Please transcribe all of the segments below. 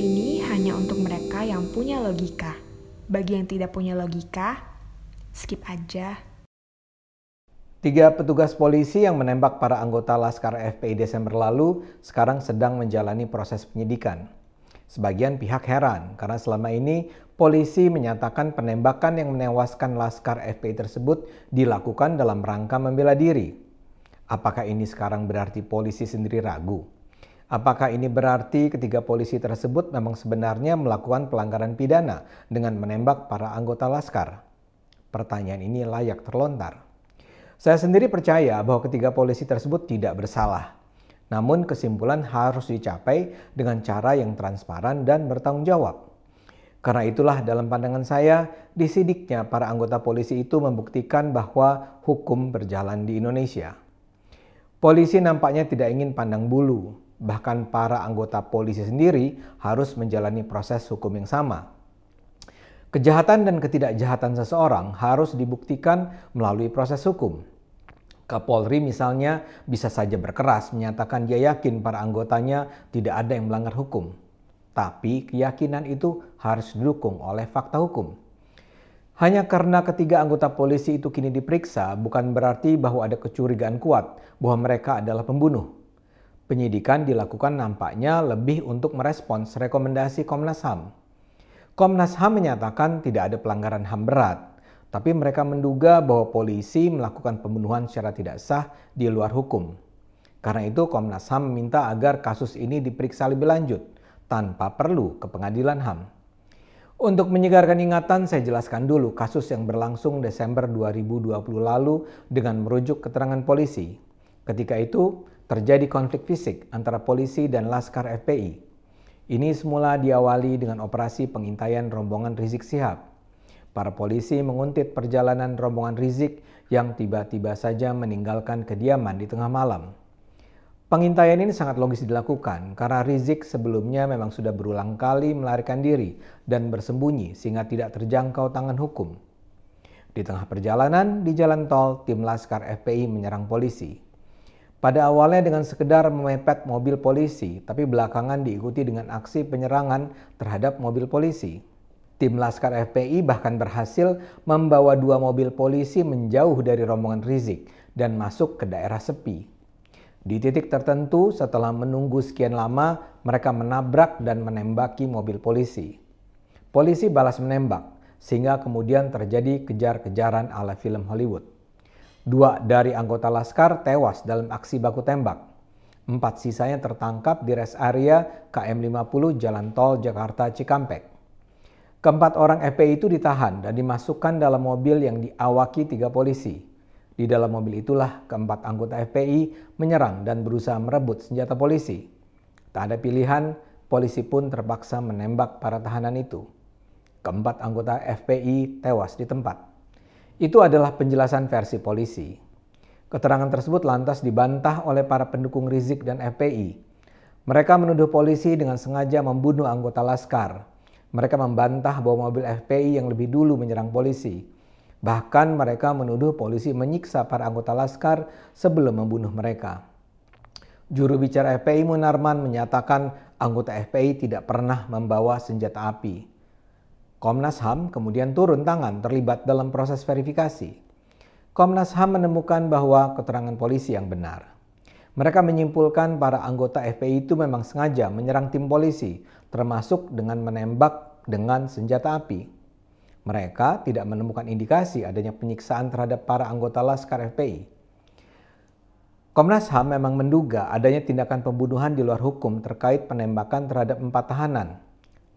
ini hanya untuk mereka yang punya logika. Bagi yang tidak punya logika, skip aja. Tiga petugas polisi yang menembak para anggota Laskar FPI Desember lalu sekarang sedang menjalani proses penyidikan. Sebagian pihak heran karena selama ini polisi menyatakan penembakan yang menewaskan Laskar FPI tersebut dilakukan dalam rangka membela diri. Apakah ini sekarang berarti polisi sendiri ragu? Apakah ini berarti ketiga polisi tersebut memang sebenarnya melakukan pelanggaran pidana dengan menembak para anggota laskar? Pertanyaan ini layak terlontar. Saya sendiri percaya bahwa ketiga polisi tersebut tidak bersalah. Namun kesimpulan harus dicapai dengan cara yang transparan dan bertanggung jawab. Karena itulah dalam pandangan saya, disidiknya para anggota polisi itu membuktikan bahwa hukum berjalan di Indonesia. Polisi nampaknya tidak ingin pandang bulu bahkan para anggota polisi sendiri harus menjalani proses hukum yang sama. Kejahatan dan ketidakjahatan seseorang harus dibuktikan melalui proses hukum. Kapolri misalnya bisa saja berkeras menyatakan dia yakin para anggotanya tidak ada yang melanggar hukum. Tapi keyakinan itu harus didukung oleh fakta hukum. Hanya karena ketiga anggota polisi itu kini diperiksa bukan berarti bahwa ada kecurigaan kuat bahwa mereka adalah pembunuh. Penyidikan dilakukan nampaknya lebih untuk merespons rekomendasi Komnas HAM. Komnas HAM menyatakan tidak ada pelanggaran HAM berat, tapi mereka menduga bahwa polisi melakukan pembunuhan secara tidak sah di luar hukum. Karena itu Komnas HAM meminta agar kasus ini diperiksa lebih lanjut tanpa perlu ke pengadilan HAM. Untuk menyegarkan ingatan, saya jelaskan dulu kasus yang berlangsung Desember 2020 lalu dengan merujuk keterangan polisi. Ketika itu, terjadi konflik fisik antara polisi dan Laskar FPI. Ini semula diawali dengan operasi pengintaian rombongan Rizik Sihab. Para polisi menguntit perjalanan rombongan Rizik yang tiba-tiba saja meninggalkan kediaman di tengah malam. Pengintaian ini sangat logis dilakukan karena Rizik sebelumnya memang sudah berulang kali melarikan diri dan bersembunyi sehingga tidak terjangkau tangan hukum. Di tengah perjalanan, di jalan tol, tim Laskar FPI menyerang polisi. Pada awalnya dengan sekedar memepet mobil polisi, tapi belakangan diikuti dengan aksi penyerangan terhadap mobil polisi. Tim Laskar FPI bahkan berhasil membawa dua mobil polisi menjauh dari rombongan Rizik dan masuk ke daerah sepi. Di titik tertentu, setelah menunggu sekian lama, mereka menabrak dan menembaki mobil polisi. Polisi balas menembak, sehingga kemudian terjadi kejar-kejaran ala film Hollywood. Dua dari anggota Laskar tewas dalam aksi baku tembak. Empat sisanya tertangkap di res area KM50 Jalan Tol Jakarta Cikampek. Keempat orang FPI itu ditahan dan dimasukkan dalam mobil yang diawaki tiga polisi. Di dalam mobil itulah keempat anggota FPI menyerang dan berusaha merebut senjata polisi. Tak ada pilihan, polisi pun terpaksa menembak para tahanan itu. Keempat anggota FPI tewas di tempat. Itu adalah penjelasan versi polisi. Keterangan tersebut lantas dibantah oleh para pendukung Rizik dan FPI. Mereka menuduh polisi dengan sengaja membunuh anggota Laskar. Mereka membantah bahwa mobil FPI yang lebih dulu menyerang polisi. Bahkan mereka menuduh polisi menyiksa para anggota Laskar sebelum membunuh mereka. Juru bicara FPI Munarman menyatakan anggota FPI tidak pernah membawa senjata api. Komnas HAM kemudian turun tangan terlibat dalam proses verifikasi. Komnas HAM menemukan bahwa keterangan polisi yang benar. Mereka menyimpulkan para anggota FPI itu memang sengaja menyerang tim polisi, termasuk dengan menembak dengan senjata api. Mereka tidak menemukan indikasi adanya penyiksaan terhadap para anggota Laskar FPI. Komnas HAM memang menduga adanya tindakan pembunuhan di luar hukum terkait penembakan terhadap empat tahanan,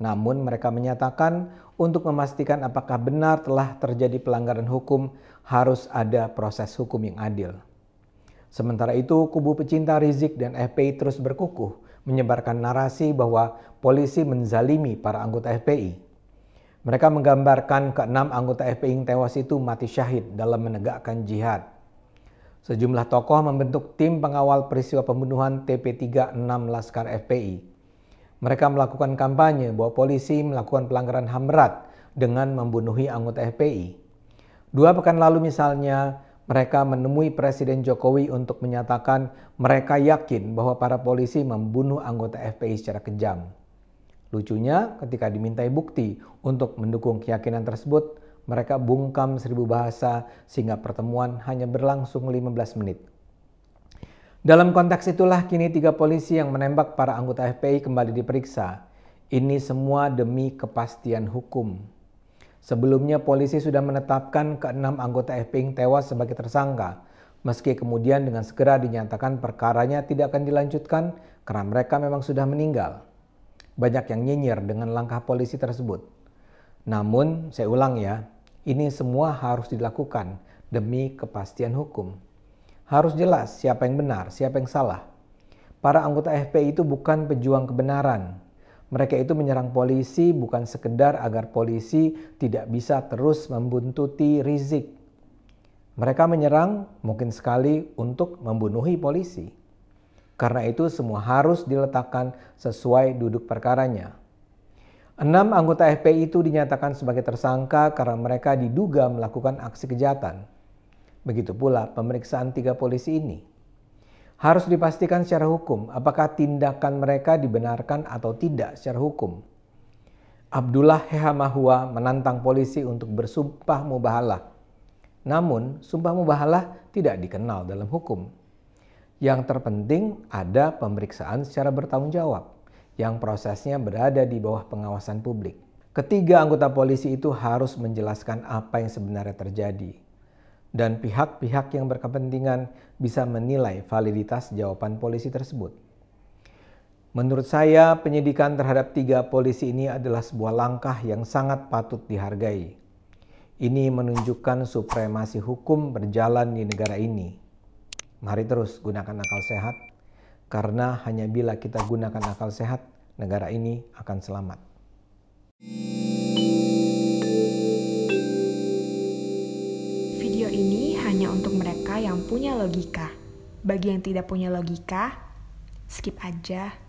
namun mereka menyatakan untuk memastikan apakah benar telah terjadi pelanggaran hukum harus ada proses hukum yang adil. Sementara itu, kubu pecinta Rizik dan FPI terus berkukuh menyebarkan narasi bahwa polisi menzalimi para anggota FPI. Mereka menggambarkan keenam anggota FPI yang tewas itu mati syahid dalam menegakkan jihad. Sejumlah tokoh membentuk tim pengawal peristiwa pembunuhan TP36 Laskar FPI mereka melakukan kampanye bahwa polisi melakukan pelanggaran HAM berat dengan membunuhi anggota FPI. Dua pekan lalu misalnya, mereka menemui Presiden Jokowi untuk menyatakan mereka yakin bahwa para polisi membunuh anggota FPI secara kejam. Lucunya, ketika dimintai bukti untuk mendukung keyakinan tersebut, mereka bungkam seribu bahasa sehingga pertemuan hanya berlangsung 15 menit. Dalam konteks itulah kini tiga polisi yang menembak para anggota FPI kembali diperiksa. Ini semua demi kepastian hukum. Sebelumnya polisi sudah menetapkan keenam anggota FPI yang tewas sebagai tersangka, meski kemudian dengan segera dinyatakan perkaranya tidak akan dilanjutkan karena mereka memang sudah meninggal. Banyak yang nyinyir dengan langkah polisi tersebut. Namun, saya ulang ya, ini semua harus dilakukan demi kepastian hukum. Harus jelas siapa yang benar, siapa yang salah. Para anggota FPI itu bukan pejuang kebenaran. Mereka itu menyerang polisi bukan sekedar agar polisi tidak bisa terus membuntuti Rizik. Mereka menyerang mungkin sekali untuk membunuhi polisi. Karena itu semua harus diletakkan sesuai duduk perkaranya. Enam anggota FPI itu dinyatakan sebagai tersangka karena mereka diduga melakukan aksi kejahatan. Begitu pula pemeriksaan tiga polisi ini. Harus dipastikan secara hukum apakah tindakan mereka dibenarkan atau tidak secara hukum. Abdullah Hehamahua menantang polisi untuk bersumpah mubahalah. Namun, sumpah mubahalah tidak dikenal dalam hukum. Yang terpenting ada pemeriksaan secara bertanggung jawab yang prosesnya berada di bawah pengawasan publik. Ketiga anggota polisi itu harus menjelaskan apa yang sebenarnya terjadi dan pihak-pihak yang berkepentingan bisa menilai validitas jawaban polisi tersebut. Menurut saya, penyidikan terhadap tiga polisi ini adalah sebuah langkah yang sangat patut dihargai. Ini menunjukkan supremasi hukum berjalan di negara ini. Mari terus gunakan akal sehat, karena hanya bila kita gunakan akal sehat, negara ini akan selamat. untuk mereka yang punya logika. Bagi yang tidak punya logika, skip aja.